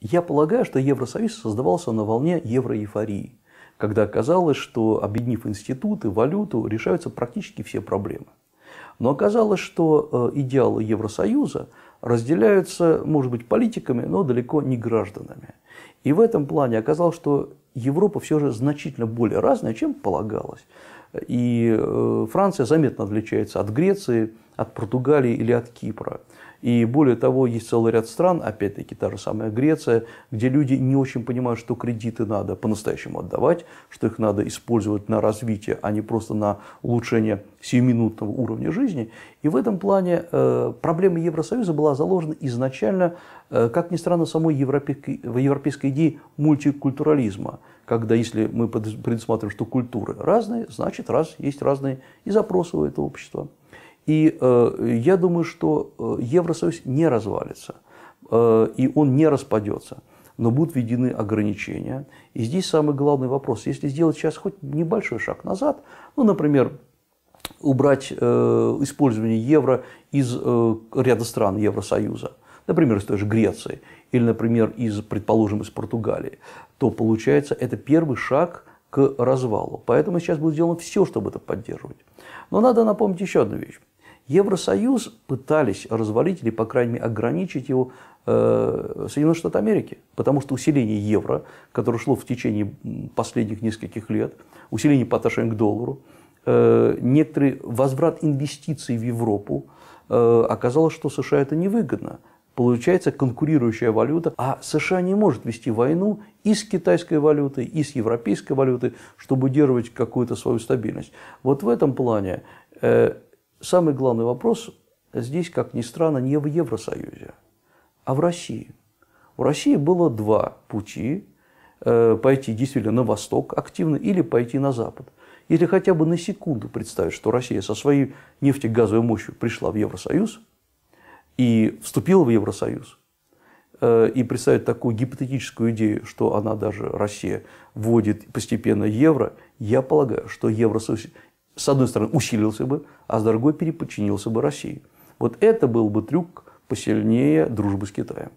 Я полагаю, что Евросоюз создавался на волне евроэйфории, когда оказалось, что объединив институты, валюту, решаются практически все проблемы. Но оказалось, что э, идеалы Евросоюза разделяются, может быть, политиками, но далеко не гражданами. И в этом плане оказалось, что Европа все же значительно более разная, чем полагалось. И э, Франция заметно отличается от Греции, от Португалии или от Кипра. И более того, есть целый ряд стран, опять-таки та же самая Греция, где люди не очень понимают, что кредиты надо по-настоящему отдавать, что их надо использовать на развитие, а не просто на улучшение сиюминутного уровня жизни. И в этом плане э, проблема Евросоюза была заложена изначально, э, как ни странно, самой европейской, европейской идеи мультикультурализма, когда если мы предусматриваем, что культуры разные, значит, раз есть разные и запросы у этого общества. И э, я думаю, что э, Евросоюз не развалится, э, и он не распадется, но будут введены ограничения. И здесь самый главный вопрос. Если сделать сейчас хоть небольшой шаг назад, ну, например, убрать э, использование евро из э, ряда стран Евросоюза, например, из той же Греции или, например, из, предположим, из Португалии, то получается это первый шаг к развалу. Поэтому сейчас будет сделано все, чтобы это поддерживать. Но надо напомнить еще одну вещь. Евросоюз пытались развалить или, по крайней мере, ограничить его э, Соединенные Штаты Америки, потому что усиление евро, которое шло в течение последних нескольких лет, усиление по отношению к доллару, э, некоторый возврат инвестиций в Европу, э, оказалось, что США это невыгодно. Получается конкурирующая валюта, а США не может вести войну и с китайской валютой, и с европейской валютой, чтобы удерживать какую-то свою стабильность. Вот в этом плане э, самый главный вопрос здесь, как ни странно, не в Евросоюзе, а в России. У России было два пути э, пойти действительно на восток активно или пойти на запад. Если хотя бы на секунду представить, что Россия со своей нефтегазовой мощью пришла в Евросоюз и вступила в Евросоюз, э, и представить такую гипотетическую идею, что она даже, Россия, вводит постепенно евро, я полагаю, что Евросоюз, с одной стороны, усилился бы, а с другой переподчинился бы России. Вот это был бы трюк посильнее дружбы с Китаем.